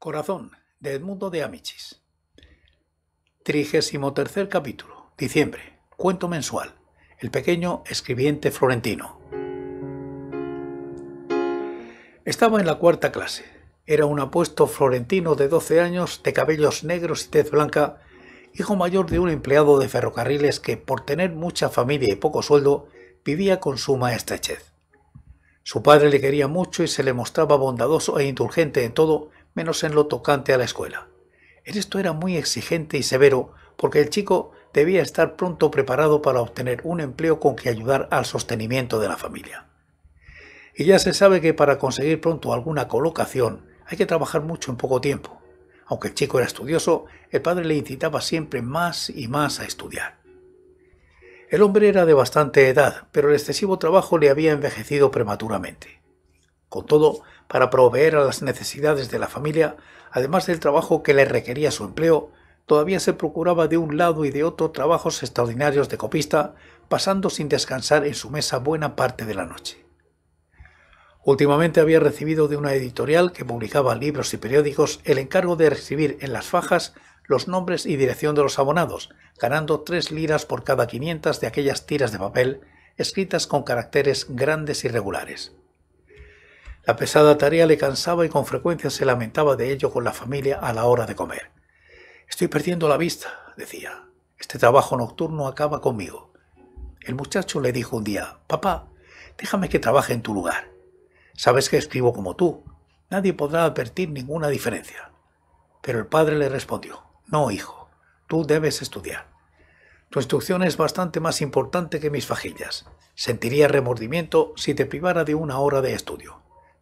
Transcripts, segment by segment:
Corazón, de Edmundo de Amichis. Trigésimo tercer capítulo, diciembre, cuento mensual, el pequeño escribiente florentino. Estaba en la cuarta clase. Era un apuesto florentino de doce años, de cabellos negros y tez blanca, hijo mayor de un empleado de ferrocarriles que, por tener mucha familia y poco sueldo, vivía con suma estrechez. Su padre le quería mucho y se le mostraba bondadoso e indulgente en todo, menos en lo tocante a la escuela. En esto era muy exigente y severo, porque el chico debía estar pronto preparado para obtener un empleo con que ayudar al sostenimiento de la familia. Y ya se sabe que para conseguir pronto alguna colocación hay que trabajar mucho en poco tiempo. Aunque el chico era estudioso, el padre le incitaba siempre más y más a estudiar. El hombre era de bastante edad, pero el excesivo trabajo le había envejecido prematuramente. Con todo, para proveer a las necesidades de la familia, además del trabajo que le requería su empleo, todavía se procuraba de un lado y de otro trabajos extraordinarios de copista, pasando sin descansar en su mesa buena parte de la noche. Últimamente había recibido de una editorial que publicaba libros y periódicos el encargo de recibir en las fajas los nombres y dirección de los abonados, ganando tres liras por cada 500 de aquellas tiras de papel escritas con caracteres grandes y regulares. La pesada tarea le cansaba y con frecuencia se lamentaba de ello con la familia a la hora de comer. Estoy perdiendo la vista, decía. Este trabajo nocturno acaba conmigo. El muchacho le dijo un día, Papá, déjame que trabaje en tu lugar. Sabes que escribo como tú. Nadie podrá advertir ninguna diferencia. Pero el padre le respondió, No, hijo, tú debes estudiar. Tu instrucción es bastante más importante que mis fajillas. Sentiría remordimiento si te privara de una hora de estudio.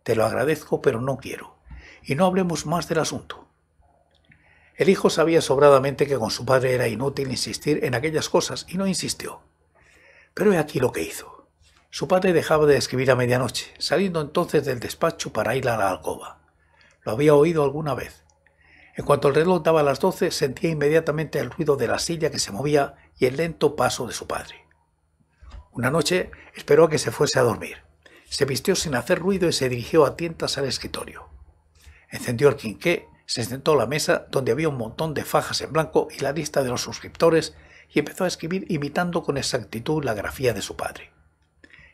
Te lo agradezco, pero no quiero. Y no hablemos más del asunto. El hijo sabía sobradamente que con su padre era inútil insistir en aquellas cosas y no insistió. Pero he aquí lo que hizo. Su padre dejaba de escribir a medianoche, saliendo entonces del despacho para ir a la alcoba. Lo había oído alguna vez. En cuanto el reloj daba las doce, sentía inmediatamente el ruido de la silla que se movía y el lento paso de su padre. Una noche esperó a que se fuese a dormir. Se vistió sin hacer ruido y se dirigió a tientas al escritorio. Encendió el quinqué, se sentó a la mesa donde había un montón de fajas en blanco y la lista de los suscriptores y empezó a escribir imitando con exactitud la grafía de su padre.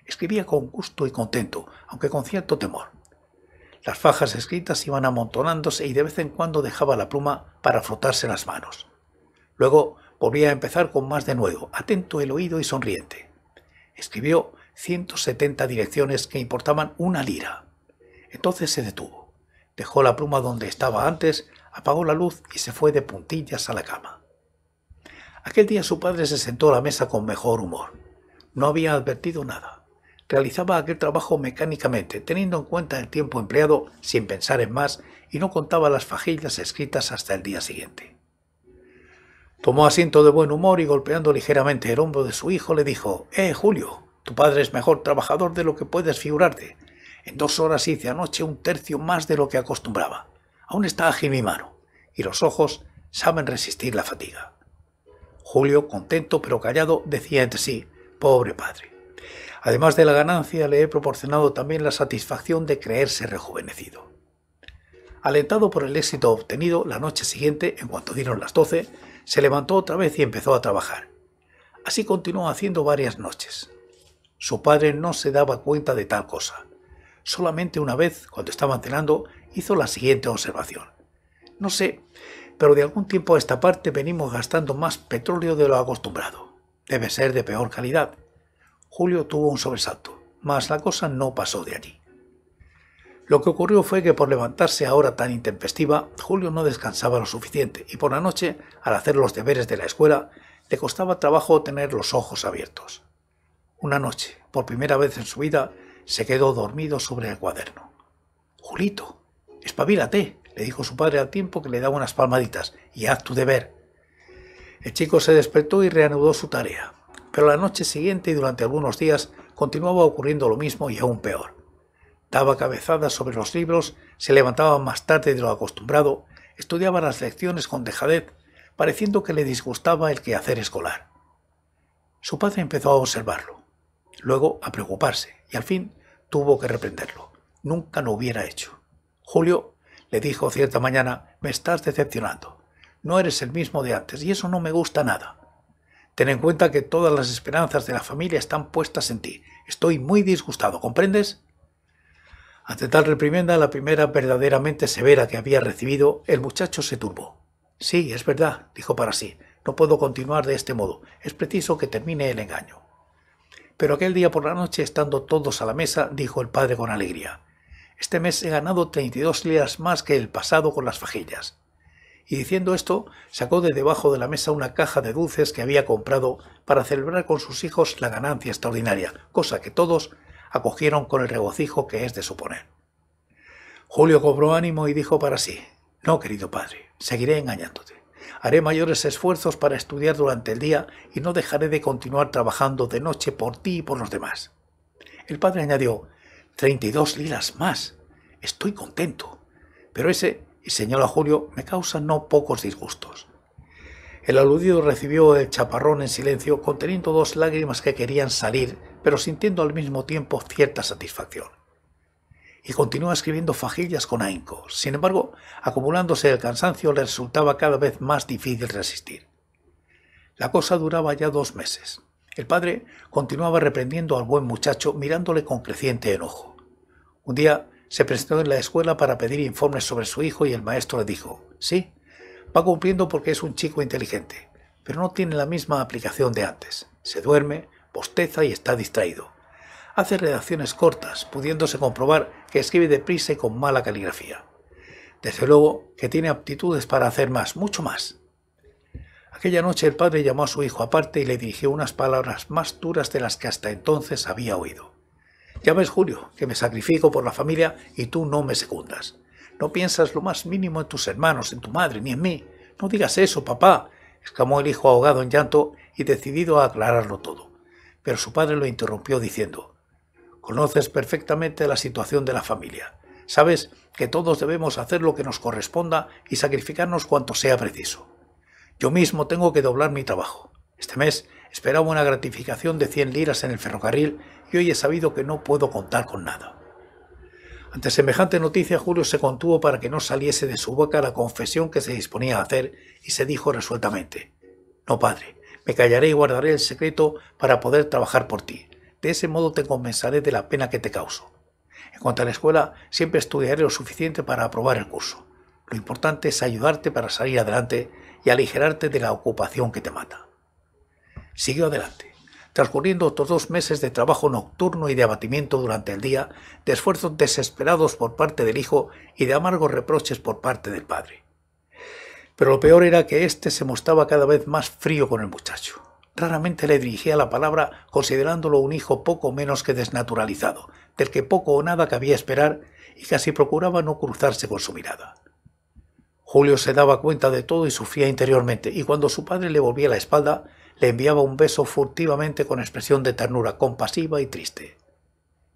Escribía con gusto y contento, aunque con cierto temor. Las fajas escritas iban amontonándose y de vez en cuando dejaba la pluma para frotarse las manos. Luego volvía a empezar con más de nuevo, atento el oído y sonriente. Escribió 170 direcciones que importaban una lira. Entonces se detuvo, dejó la pluma donde estaba antes, apagó la luz y se fue de puntillas a la cama. Aquel día su padre se sentó a la mesa con mejor humor. No había advertido nada. Realizaba aquel trabajo mecánicamente, teniendo en cuenta el tiempo empleado sin pensar en más y no contaba las fajillas escritas hasta el día siguiente. Tomó asiento de buen humor y golpeando ligeramente el hombro de su hijo le dijo, ¡Eh, Julio! Tu padre es mejor trabajador de lo que puedes figurarte. En dos horas hice anoche un tercio más de lo que acostumbraba. Aún está ágil mi mano, y los ojos saben resistir la fatiga. Julio, contento pero callado, decía entre sí, pobre padre. Además de la ganancia, le he proporcionado también la satisfacción de creerse rejuvenecido. Alentado por el éxito obtenido, la noche siguiente, en cuanto dieron las doce, se levantó otra vez y empezó a trabajar. Así continuó haciendo varias noches. Su padre no se daba cuenta de tal cosa. Solamente una vez, cuando estaba cenando, hizo la siguiente observación. No sé, pero de algún tiempo a esta parte venimos gastando más petróleo de lo acostumbrado. Debe ser de peor calidad. Julio tuvo un sobresalto, mas la cosa no pasó de allí. Lo que ocurrió fue que por levantarse ahora tan intempestiva, Julio no descansaba lo suficiente y por la noche, al hacer los deberes de la escuela, le costaba trabajo tener los ojos abiertos. Una noche, por primera vez en su vida, se quedó dormido sobre el cuaderno. Julito, espabilate, le dijo su padre al tiempo que le daba unas palmaditas, y haz tu deber. El chico se despertó y reanudó su tarea, pero la noche siguiente y durante algunos días continuaba ocurriendo lo mismo y aún peor. Daba cabezadas sobre los libros, se levantaba más tarde de lo acostumbrado, estudiaba las lecciones con dejadez, pareciendo que le disgustaba el quehacer escolar. Su padre empezó a observarlo luego a preocuparse y al fin tuvo que reprenderlo. Nunca lo hubiera hecho. Julio le dijo cierta mañana, me estás decepcionando. No eres el mismo de antes y eso no me gusta nada. Ten en cuenta que todas las esperanzas de la familia están puestas en ti. Estoy muy disgustado, ¿comprendes? Ante tal reprimenda, la primera verdaderamente severa que había recibido, el muchacho se turbó. Sí, es verdad, dijo para sí. No puedo continuar de este modo. Es preciso que termine el engaño. Pero aquel día por la noche, estando todos a la mesa, dijo el padre con alegría, Este mes he ganado 32 liras más que el pasado con las fajillas. Y diciendo esto, sacó de debajo de la mesa una caja de dulces que había comprado para celebrar con sus hijos la ganancia extraordinaria, cosa que todos acogieron con el regocijo que es de suponer. Julio cobró ánimo y dijo para sí, No, querido padre, seguiré engañándote. Haré mayores esfuerzos para estudiar durante el día y no dejaré de continuar trabajando de noche por ti y por los demás. El padre añadió, 32 liras más. Estoy contento. Pero ese, y señaló a Julio, me causa no pocos disgustos. El aludido recibió el chaparrón en silencio, conteniendo dos lágrimas que querían salir, pero sintiendo al mismo tiempo cierta satisfacción y continuó escribiendo fajillas con ahínco. Sin embargo, acumulándose el cansancio le resultaba cada vez más difícil resistir. La cosa duraba ya dos meses. El padre continuaba reprendiendo al buen muchacho mirándole con creciente enojo. Un día se presentó en la escuela para pedir informes sobre su hijo y el maestro le dijo, sí, va cumpliendo porque es un chico inteligente, pero no tiene la misma aplicación de antes. Se duerme, posteza y está distraído hace redacciones cortas, pudiéndose comprobar que escribe deprisa y con mala caligrafía. Desde luego que tiene aptitudes para hacer más, mucho más. Aquella noche el padre llamó a su hijo aparte y le dirigió unas palabras más duras de las que hasta entonces había oído. Ya ves, Julio, que me sacrifico por la familia y tú no me secundas. No piensas lo más mínimo en tus hermanos, en tu madre, ni en mí. No digas eso, papá, exclamó el hijo ahogado en llanto y decidido a aclararlo todo. Pero su padre lo interrumpió diciendo, Conoces perfectamente la situación de la familia. Sabes que todos debemos hacer lo que nos corresponda y sacrificarnos cuanto sea preciso. Yo mismo tengo que doblar mi trabajo. Este mes esperaba una gratificación de 100 liras en el ferrocarril y hoy he sabido que no puedo contar con nada. Ante semejante noticia, Julio se contuvo para que no saliese de su boca la confesión que se disponía a hacer y se dijo resueltamente, No, padre, me callaré y guardaré el secreto para poder trabajar por ti. De ese modo te compensaré de la pena que te causo. En cuanto a la escuela, siempre estudiaré lo suficiente para aprobar el curso. Lo importante es ayudarte para salir adelante y aligerarte de la ocupación que te mata. Siguió adelante, transcurriendo otros dos meses de trabajo nocturno y de abatimiento durante el día, de esfuerzos desesperados por parte del hijo y de amargos reproches por parte del padre. Pero lo peor era que éste se mostraba cada vez más frío con el muchacho raramente le dirigía la palabra considerándolo un hijo poco menos que desnaturalizado, del que poco o nada cabía esperar y casi procuraba no cruzarse con su mirada. Julio se daba cuenta de todo y sufría interiormente, y cuando su padre le volvía la espalda, le enviaba un beso furtivamente con expresión de ternura compasiva y triste.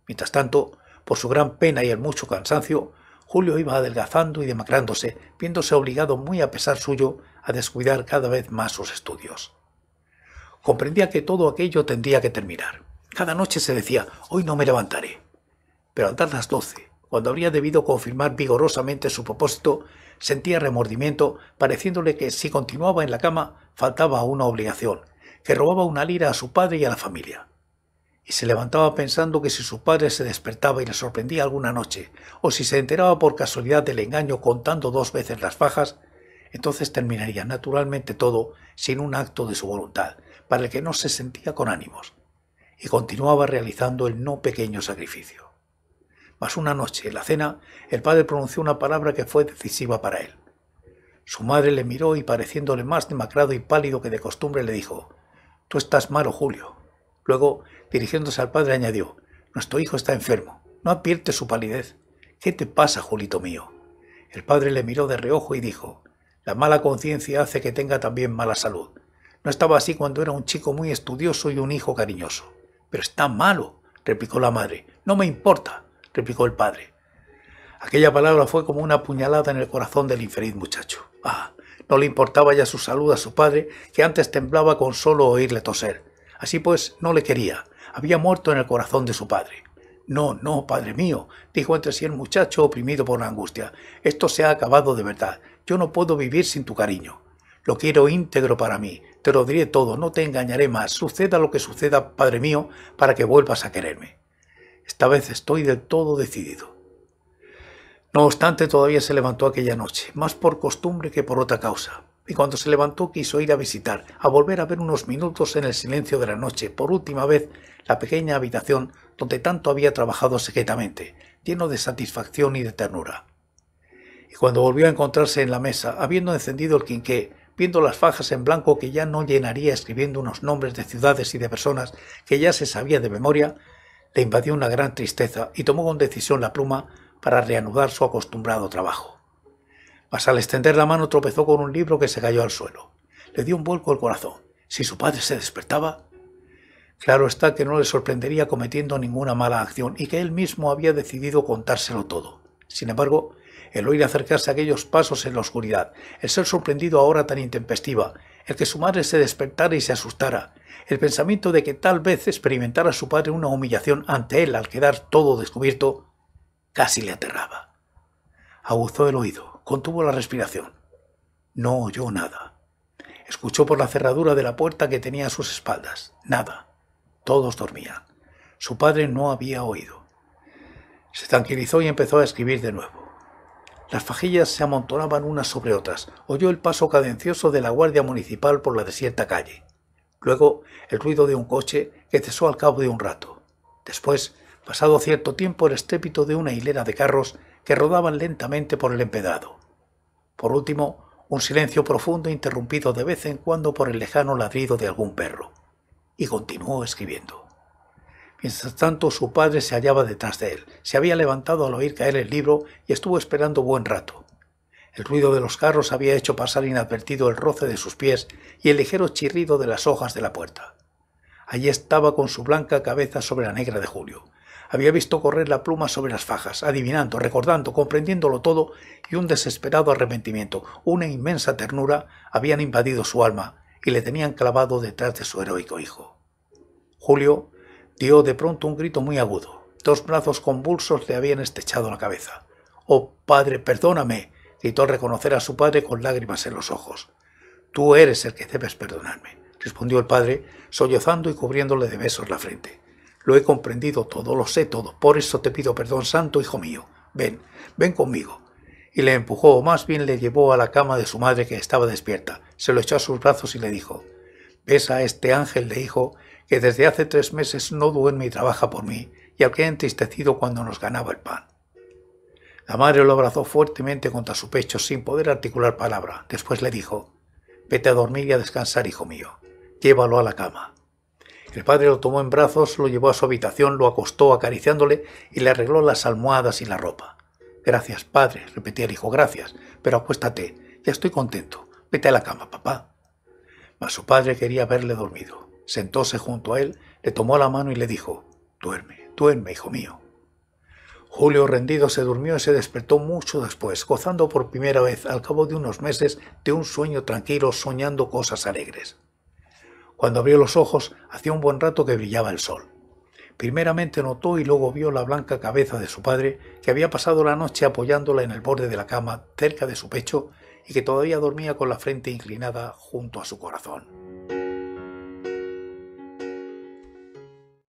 Mientras tanto, por su gran pena y el mucho cansancio, Julio iba adelgazando y demacrándose, viéndose obligado muy a pesar suyo a descuidar cada vez más sus estudios comprendía que todo aquello tendría que terminar. Cada noche se decía, hoy no me levantaré. Pero al dar las doce, cuando habría debido confirmar vigorosamente su propósito, sentía remordimiento, pareciéndole que si continuaba en la cama faltaba una obligación, que robaba una lira a su padre y a la familia. Y se levantaba pensando que si su padre se despertaba y le sorprendía alguna noche, o si se enteraba por casualidad del engaño contando dos veces las fajas, entonces terminaría naturalmente todo sin un acto de su voluntad, para el que no se sentía con ánimos, y continuaba realizando el no pequeño sacrificio. Mas una noche, en la cena, el padre pronunció una palabra que fue decisiva para él. Su madre le miró y pareciéndole más demacrado y pálido que de costumbre le dijo, Tú estás malo, oh Julio. Luego, dirigiéndose al padre, añadió, Nuestro hijo está enfermo. No advierte su palidez. ¿Qué te pasa, Julito mío? El padre le miró de reojo y dijo, La mala conciencia hace que tenga también mala salud. No estaba así cuando era un chico muy estudioso y un hijo cariñoso. Pero está malo, replicó la madre. No me importa, replicó el padre. Aquella palabra fue como una puñalada en el corazón del infeliz muchacho. Ah, no le importaba ya su salud a su padre, que antes temblaba con solo oírle toser. Así pues, no le quería. Había muerto en el corazón de su padre. No, no, padre mío, dijo entre sí el muchacho oprimido por la angustia. Esto se ha acabado de verdad. Yo no puedo vivir sin tu cariño. Lo quiero íntegro para mí. Te lo diré todo, no te engañaré más. Suceda lo que suceda, Padre mío, para que vuelvas a quererme. Esta vez estoy del todo decidido. No obstante, todavía se levantó aquella noche, más por costumbre que por otra causa. Y cuando se levantó quiso ir a visitar, a volver a ver unos minutos en el silencio de la noche, por última vez, la pequeña habitación donde tanto había trabajado secretamente, lleno de satisfacción y de ternura. Y cuando volvió a encontrarse en la mesa, habiendo encendido el quinqué, viendo las fajas en blanco que ya no llenaría escribiendo unos nombres de ciudades y de personas que ya se sabía de memoria, le invadió una gran tristeza y tomó con decisión la pluma para reanudar su acostumbrado trabajo. Mas al extender la mano tropezó con un libro que se cayó al suelo. Le dio un vuelco al corazón. Si su padre se despertaba... Claro está que no le sorprendería cometiendo ninguna mala acción y que él mismo había decidido contárselo todo. Sin embargo, el oír acercarse a aquellos pasos en la oscuridad, el ser sorprendido ahora tan intempestiva, el que su madre se despertara y se asustara, el pensamiento de que tal vez experimentara su padre una humillación ante él al quedar todo descubierto, casi le aterraba. Aguzó el oído, contuvo la respiración. No oyó nada. Escuchó por la cerradura de la puerta que tenía a sus espaldas. Nada. Todos dormían. Su padre no había oído. Se tranquilizó y empezó a escribir de nuevo. Las fajillas se amontonaban unas sobre otras. Oyó el paso cadencioso de la guardia municipal por la desierta calle. Luego el ruido de un coche que cesó al cabo de un rato. Después, pasado cierto tiempo, el estrépito de una hilera de carros que rodaban lentamente por el empedrado. Por último, un silencio profundo interrumpido de vez en cuando por el lejano ladrido de algún perro. Y continuó escribiendo. Mientras tanto su padre se hallaba detrás de él. Se había levantado al oír caer el libro y estuvo esperando buen rato. El ruido de los carros había hecho pasar inadvertido el roce de sus pies y el ligero chirrido de las hojas de la puerta. Allí estaba con su blanca cabeza sobre la negra de Julio. Había visto correr la pluma sobre las fajas, adivinando, recordando, comprendiéndolo todo, y un desesperado arrepentimiento, una inmensa ternura, habían invadido su alma y le tenían clavado detrás de su heroico hijo. Julio Dio de pronto un grito muy agudo. Dos brazos convulsos le habían estrechado la cabeza. Oh, padre, perdóname, gritó al reconocer a su padre con lágrimas en los ojos. Tú eres el que debes perdonarme, respondió el padre, sollozando y cubriéndole de besos la frente. Lo he comprendido todo, lo sé todo, por eso te pido perdón, santo hijo mío. Ven, ven conmigo. Y le empujó, o más bien le llevó a la cama de su madre que estaba despierta, se lo echó a sus brazos y le dijo, Besa a este ángel de hijo que desde hace tres meses no duerme y trabaja por mí, y al que he entristecido cuando nos ganaba el pan. La madre lo abrazó fuertemente contra su pecho sin poder articular palabra. Después le dijo, Vete a dormir y a descansar, hijo mío. Llévalo a la cama. El padre lo tomó en brazos, lo llevó a su habitación, lo acostó acariciándole y le arregló las almohadas y la ropa. Gracias, padre, repetía el hijo, gracias, pero acuéstate, ya estoy contento. Vete a la cama, papá. Mas su padre quería verle dormido sentóse junto a él, le tomó la mano y le dijo, duerme, duerme, hijo mío. Julio rendido se durmió y se despertó mucho después, gozando por primera vez al cabo de unos meses de un sueño tranquilo, soñando cosas alegres. Cuando abrió los ojos, hacía un buen rato que brillaba el sol. Primeramente notó y luego vio la blanca cabeza de su padre, que había pasado la noche apoyándola en el borde de la cama, cerca de su pecho, y que todavía dormía con la frente inclinada junto a su corazón.